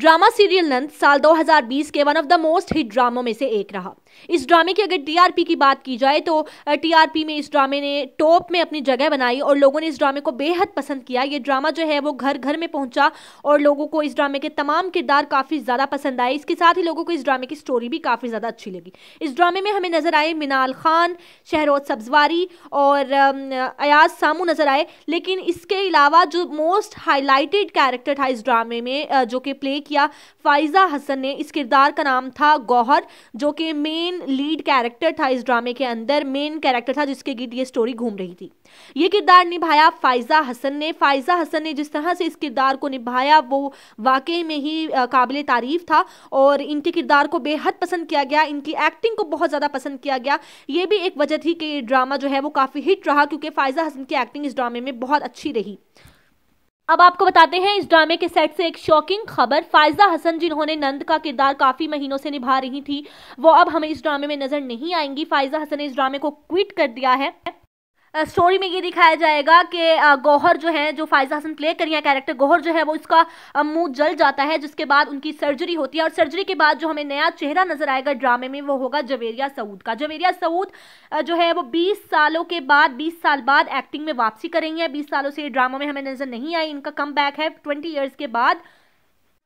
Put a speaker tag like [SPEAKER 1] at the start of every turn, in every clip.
[SPEAKER 1] drama serial नंद साल 2020 के one of the most hit ड्रामों में से एक रहा इस ड्रामे की अगर टीआरपी की बात की जाए तो टीआरपी में इस ड्रामे ने टॉप में अपनी जगह बनाई और लोगों ने इस ड्रामे को बेहद पसंद किया ये ड्रामा जो है वो घर घर में पहुंचा और लोगों को इस ड्रामे के तमाम किरदार काफ़ी ज़्यादा पसंद आए इसके साथ ही लोगों को इस ड्रामे की स्टोरी भी काफ़ी ज़्यादा अच्छी लगी इस ड्रामे में हमें नज़र आए मिनाल खान शहरोज सब्जवारी और अयाज सामू नज़र आए लेकिन इसके अलावा जो मोस्ट हाईलाइटेड कैरेक्टर था इस ड्रामे में जो कि प्ले किया फाइजा हसन ने इस किरदार का नाम था गौहर जो कि मेन लीड कैरेक्टर था इस ड्रामे के अंदर मेन कैरेक्टर था जिसके गिर ये स्टोरी घूम रही थी ये किरदार निभाया फाइजा हसन ने फाइजा हसन ने जिस तरह से इस किरदार को निभाया वो वाकई में ही काबिल तारीफ था और इनके किरदार को बेहद पसंद किया गया इनकी एक्टिंग को बहुत ज़्यादा पसंद किया गया ये भी एक वजह थी कि ड्रामा जो है वो काफ़ी हिट रहा क्योंकि फाइजा हसन की एक्टिंग इस ड्रामे में बहुत अच्छी रही अब आपको बताते हैं इस ड्रामे के सेट से एक शॉकिंग खबर फायजा हसन जिन्होंने नंद का किरदार काफ़ी महीनों से निभा रही थी वो अब हमें इस ड्रामे में नज़र नहीं आएंगी फायजा हसन ने इस ड्रामे को क्विट कर दिया है स्टोरी में ये दिखाया जाएगा कि गौहर जो है जो फायजा हसन प्ले करी है कैरेक्टर गौहर जो है वो उसका मुंह जल जाता है जिसके बाद उनकी सर्जरी होती है और सर्जरी के बाद जो हमें नया चेहरा नजर आएगा ड्रामे में वो होगा जवेरिया सऊद का जवेरिया सऊद जो है वो बीस सालों के बाद बीस साल बाद एक्टिंग में वापसी करेंगे बीस सालों से ड्रामा में हमें नजर नहीं आई इनका कम है ट्वेंटी ईयर्स के बाद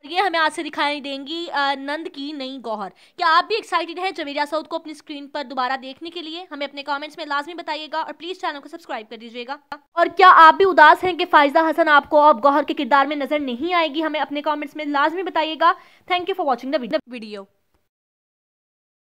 [SPEAKER 1] ये हमें आज से दिखाई देंगी नंद की नई गौहर क्या आप भी एक्साइटेड हैं जवेरिया साउथ को अपनी स्क्रीन पर दोबारा देखने के लिए हमें अपने कमेंट्स में लाजमी बताइएगा और प्लीज चैनल को सब्सक्राइब कर दीजिएगा और क्या आप भी उदास हैं कि फायजा हसन आपको अब गौहर के किरदार में नजर नहीं आएगी हमें अपने कॉमेंट्स में लाजमी बताइएगा थैंक यू फॉर वॉचिंग दीडियो